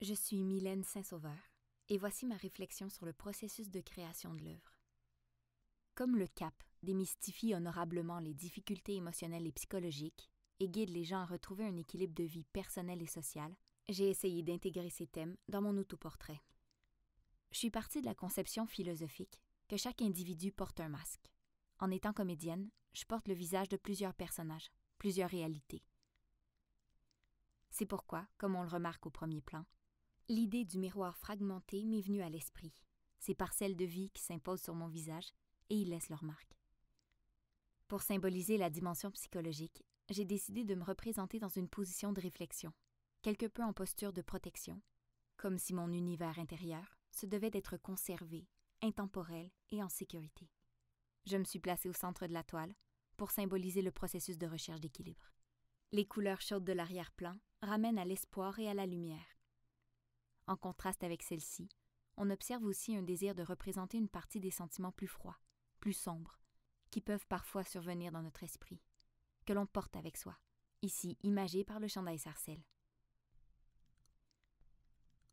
Je suis Mylène Saint-Sauveur et voici ma réflexion sur le processus de création de l'œuvre. Comme le CAP démystifie honorablement les difficultés émotionnelles et psychologiques et guide les gens à retrouver un équilibre de vie personnelle et sociale, j'ai essayé d'intégrer ces thèmes dans mon autoportrait. Je suis partie de la conception philosophique que chaque individu porte un masque. En étant comédienne, je porte le visage de plusieurs personnages, plusieurs réalités. C'est pourquoi, comme on le remarque au premier plan, L'idée du miroir fragmenté m'est venue à l'esprit. Ces parcelles de vie qui s'imposent sur mon visage et y laissent leur marque. Pour symboliser la dimension psychologique, j'ai décidé de me représenter dans une position de réflexion, quelque peu en posture de protection, comme si mon univers intérieur se devait d'être conservé, intemporel et en sécurité. Je me suis placée au centre de la toile pour symboliser le processus de recherche d'équilibre. Les couleurs chaudes de l'arrière-plan ramènent à l'espoir et à la lumière, en contraste avec celle-ci, on observe aussi un désir de représenter une partie des sentiments plus froids, plus sombres, qui peuvent parfois survenir dans notre esprit, que l'on porte avec soi, ici imagé par le chandail sarcelle.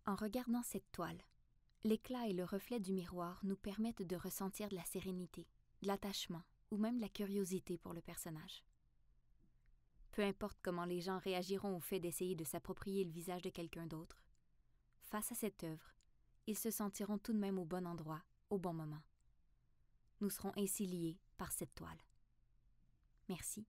En regardant cette toile, l'éclat et le reflet du miroir nous permettent de ressentir de la sérénité, de l'attachement ou même de la curiosité pour le personnage. Peu importe comment les gens réagiront au fait d'essayer de s'approprier le visage de quelqu'un d'autre, face à cette œuvre, ils se sentiront tout de même au bon endroit, au bon moment. Nous serons ainsi liés par cette toile. Merci.